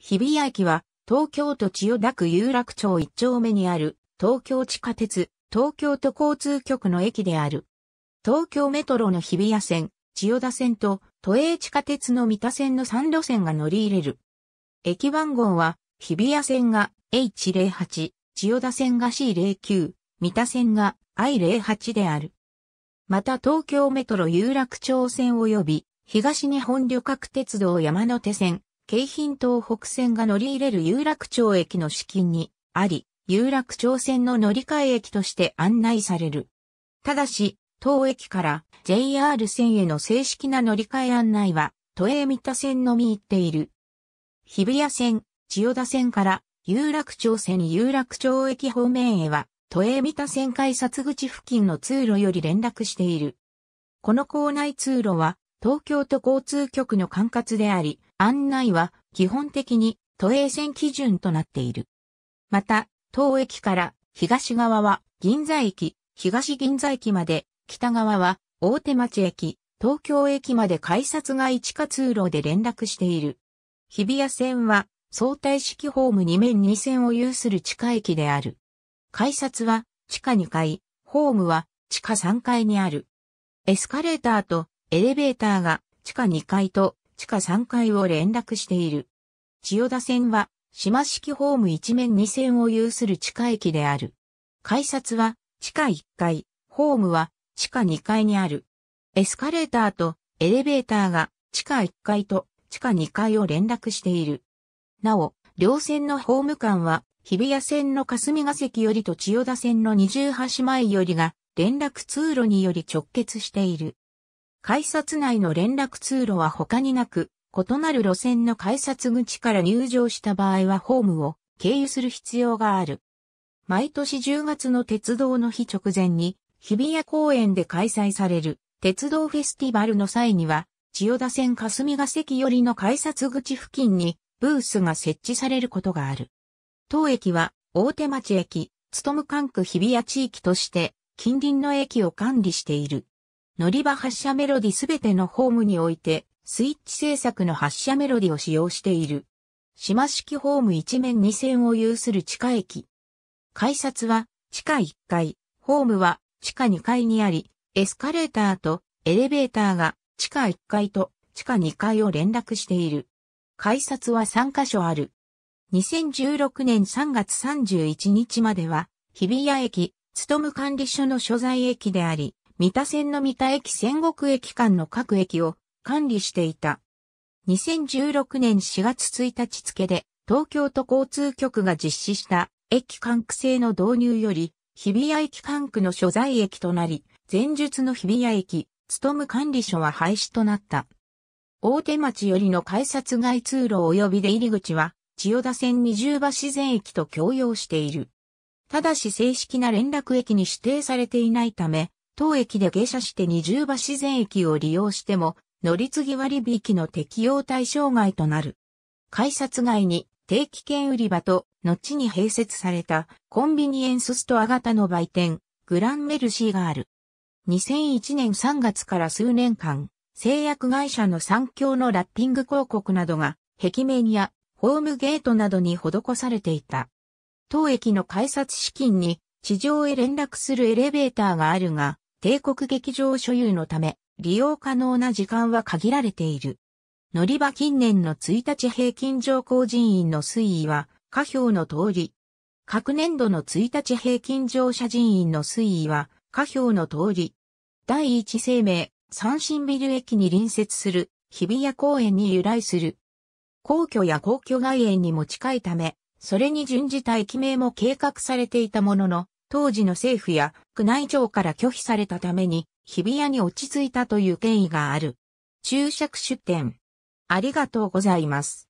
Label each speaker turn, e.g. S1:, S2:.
S1: 日比谷駅は、東京都千代田区有楽町一丁目にある、東京地下鉄、東京都交通局の駅である。東京メトロの日比谷線、千代田線と、都営地下鉄の三田線の3路線が乗り入れる。駅番号は、日比谷線が H08、千代田線が C09、三田線が I08 である。また東京メトロ有楽町線及び、東日本旅客鉄道山手線、京浜東北線が乗り入れる有楽町駅の資金にあり、有楽町線の乗り換え駅として案内される。ただし、当駅から JR 線への正式な乗り換え案内は、都営三田線のみ行っている。日比谷線、千代田線から有楽町線有楽町駅方面へは、都営三田線改札口付近の通路より連絡している。この構内通路は、東京都交通局の管轄であり、案内は基本的に都営線基準となっている。また、当駅から東側は銀座駅、東銀座駅まで、北側は大手町駅、東京駅まで改札が一下通路で連絡している。日比谷線は相対式ホーム2面2線を有する地下駅である。改札は地下2階、ホームは地下3階にある。エスカレーターとエレベーターが地下2階と地下3階を連絡している。千代田線は島式ホーム一面2線を有する地下駅である。改札は地下1階、ホームは地下2階にある。エスカレーターとエレベーターが地下1階と地下2階を連絡している。なお、両線のホーム間は日比谷線の霞ヶ関よりと千代田線の二重橋前よりが連絡通路により直結している。改札内の連絡通路は他になく、異なる路線の改札口から入場した場合はホームを経由する必要がある。毎年10月の鉄道の日直前に、日比谷公園で開催される鉄道フェスティバルの際には、千代田線霞ヶ関寄りの改札口付近にブースが設置されることがある。当駅は大手町駅、勤む管区日比谷地域として近隣の駅を管理している。乗り場発車メロディすべてのホームにおいて、スイッチ製作の発車メロディを使用している。島式ホーム一面二線を有する地下駅。改札は地下1階、ホームは地下2階にあり、エスカレーターとエレベーターが地下1階と地下2階を連絡している。改札は3カ所ある。2016年3月31日までは、日比谷駅、務管理所の所在駅であり、三田線の三田駅仙石駅間の各駅を管理していた。2016年4月1日付で東京都交通局が実施した駅管区制の導入より日比谷駅管区の所在駅となり、前述の日比谷駅、務管理所は廃止となった。大手町よりの改札外通路及び出入り口は、千代田線二重橋前駅と共用している。ただし正式な連絡駅に指定されていないため、当駅で下車して二重橋前駅を利用しても、乗り継ぎ割引の適用対象外となる。改札外に定期券売り場と、後に併設されたコンビニエンスストア型の売店、グランメルシーがある。2001年3月から数年間、製薬会社の産協のラッピング広告などが、壁面やホームゲートなどに施されていた。当駅の改札資金に地上へ連絡するエレベーターがあるが、帝国劇場所有のため、利用可能な時間は限られている。乗り場近年の1日平均乗降人員の推移は、下表の通り。各年度の1日平均乗車人員の推移は、下表の通り。第一生命、三振ビル駅に隣接する、日比谷公園に由来する。皇居や皇居外苑にも近いため、それに準じた駅名も計画されていたものの、当時の政府や宮内庁から拒否されたために日比谷に落ち着いたという経緯がある。注釈出典。ありがとうございます。